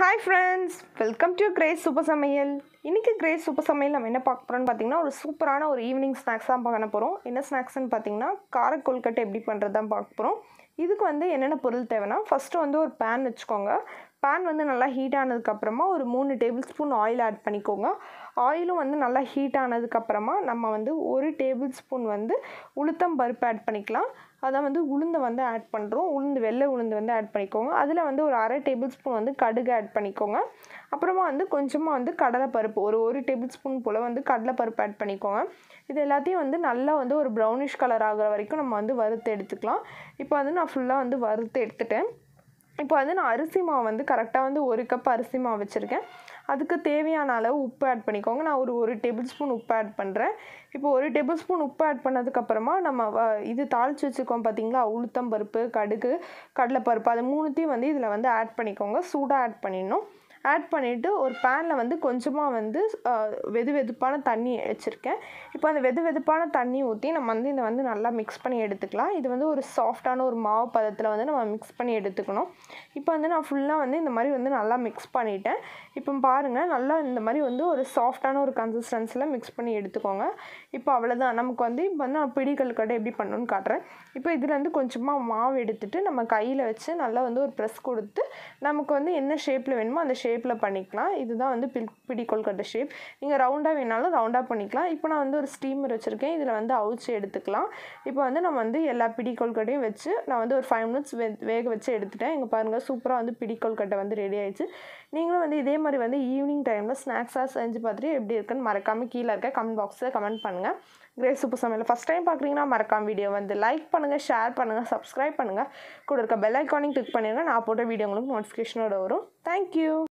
hi friends welcome to Grace super சமையல் இன்றைக்கி grace super சமையல் நம்ம என்ன பார்க்க போகிறோம்னு பார்த்திங்கன்னா ஒரு சூப்பரான ஒரு ஈவினிங் ஸ்நாக்ஸ் தான் பார்க்க போகிறோம் என்ன ஸ்நாக்ஸ்னு பார்த்தீங்கன்னா காரக்கொல்கட்டை கொல்கட்டை எப்படி பண்ணுறது தான் பார்க்க போகிறோம் இதுக்கு வந்து என்னென்ன பொருள் தேவைன்னா ஃபஸ்ட்டு வந்து ஒரு பேன் வச்சுக்கோங்க பேன் வந்து நல்லா ஹீட் ஆனதுக்கப்புறமா ஒரு மூணு டேபிள் ஸ்பூன் ஆயில் ஆட் பண்ணிக்கோங்க ஆயிலும் வந்து நல்லா ஹீட் ஆனதுக்கப்புறமா நம்ம வந்து ஒரு டேபிள் ஸ்பூன் வந்து உளுத்தம் பருப்பு ஆட் பண்ணிக்கலாம் அதை வந்து உளுந்து வந்து ஆட் பண்ணுறோம் உளுந்து வெள்ளை உளுந்து வந்து ஆட் பண்ணிக்கோங்க அதில் வந்து ஒரு அரை டேபிள் ஸ்பூன் வந்து கடுகு ஆட் பண்ணிக்கோங்க அப்புறமா வந்து கொஞ்சமாக வந்து கடலைப்பருப்பு ஒரு ஒரு டேபிள் ஸ்பூன் போல் வந்து கடலைப்பருப்பு ஆட் பண்ணிக்கோங்க இது எல்லாத்தையும் வந்து நல்லா வந்து ஒரு ப்ரௌனிஷ் கலர் ஆகிற வரைக்கும் நம்ம வந்து வறுத்து எடுத்துக்கலாம் இப்போ வந்து நான் ஃபுல்லாக வந்து வறுத்து எடுத்துட்டேன் இப்போ வந்து நான் அரிசி மாவு வந்து கரெக்டாக வந்து ஒரு கப் அரிசி மாவு வச்சுருக்கேன் அதுக்கு தேவையான அளவு உப்பு ஆட் பண்ணிக்கோங்க நான் ஒரு ஒரு டேபிள் ஸ்பூன் உப்பு ஆட் பண்ணுறேன் இப்போ ஒரு டேபிள் ஸ்பூன் உப்பு ஆட் பண்ணதுக்கப்புறமா நம்ம இது தாளித்து வச்சுக்கோம் பார்த்தீங்களா உளுத்தம் பருப்பு கடுகு கடலைப்பருப்பு அது மூணுத்தையும் வந்து இதில் வந்து ஆட் பண்ணிக்கோங்க சூடாக ஆட் பண்ணிடணும் ஆட் பண்ணிவிட்டு ஒரு பேனில் வந்து கொஞ்சமாக வந்து வெது வெதுப்பான தண்ணி வச்சுருக்கேன் இப்போ அந்த வெது வெதுப்பான தண்ணி ஊற்றி நம்ம வந்து இதை வந்து நல்லா மிக்ஸ் பண்ணி எடுத்துக்கலாம் இது வந்து ஒரு சாஃப்டான ஒரு மாவு பதத்தில் வந்து நம்ம மிக்ஸ் பண்ணி எடுத்துக்கணும் இப்போ வந்து நான் ஃபுல்லாக வந்து இந்த மாதிரி வந்து நல்லா மிக்ஸ் பண்ணிட்டேன் இப்போ பாருங்கள் நல்லா இந்த மாதிரி வந்து ஒரு சாஃப்டான ஒரு கன்சிஸ்டன்ஸில் மிக்ஸ் பண்ணி எடுத்துக்கோங்க இப்போ அவ்வளோதான் நமக்கு வந்து இப்போ வந்து நான் பிடிகள் கடை எப்படி பண்ணணும்னு காட்டுறேன் இப்போ இதுலேருந்து கொஞ்சமாக மாவு எடுத்துகிட்டு நம்ம கையில் வச்சு நல்லா வந்து ஒரு ப்ரெஸ் கொடுத்து நமக்கு வந்து என்ன ஷேப்பில் வேணுமோ அந்த ஷேப் ஷேப்பில் பண்ணிக்கலாம் இதுதான் வந்து பில் பிடி கொல்கட்டை ஷேப் நீங்கள் ரவுண்டாக வேணாலும் ரவுண்டாக பண்ணிக்கலாம் இப்போ நான் வந்து ஒரு ஸ்டீமர் வச்சுருக்கேன் இதில் வந்து அவிச்சு எடுத்துக்கலாம் இப்போ வந்து நம்ம வந்து எல்லா பிடி கொள்கட்டையும் வச்சு நான் வந்து ஒரு ஃபைவ் மினிட்ஸ் வே வேக வச்சு எடுத்துட்டேன் இங்கே பாருங்கள் சூப்பராக வந்து பிடி கொள்கட்டை வந்து ரெடி ஆயிடுச்சு நீங்களும் வந்து இதே மாதிரி வந்து ஈவினிங் டைமில் ஸ்நாக்ஸாக செஞ்சு பார்த்துட்டு எப்படி இருக்குன்னு மறக்காமல் கீழே இருக்க கமெண்ட் பாக்ஸில் கமெண்ட் பண்ணுங்கள் கிரேஸ் சூப்பர் சமையல் ஃபஸ்ட் டைம் பார்க்குறீங்கன்னா மறக்காம வீடியோ வந்து லைக் பண்ணுங்கள் ஷேர் பண்ணுங்கள் சப்ஸ்கிரைப் பண்ணுங்கள் கூட இருக்க பெல் ஐக்கானிங் கிளிக் பண்ணிடுங்க நான் போட்ட வீடியோ உங்களுக்கு நோட்டிஃபிகேஷனோட வரும் தேங்க்யூ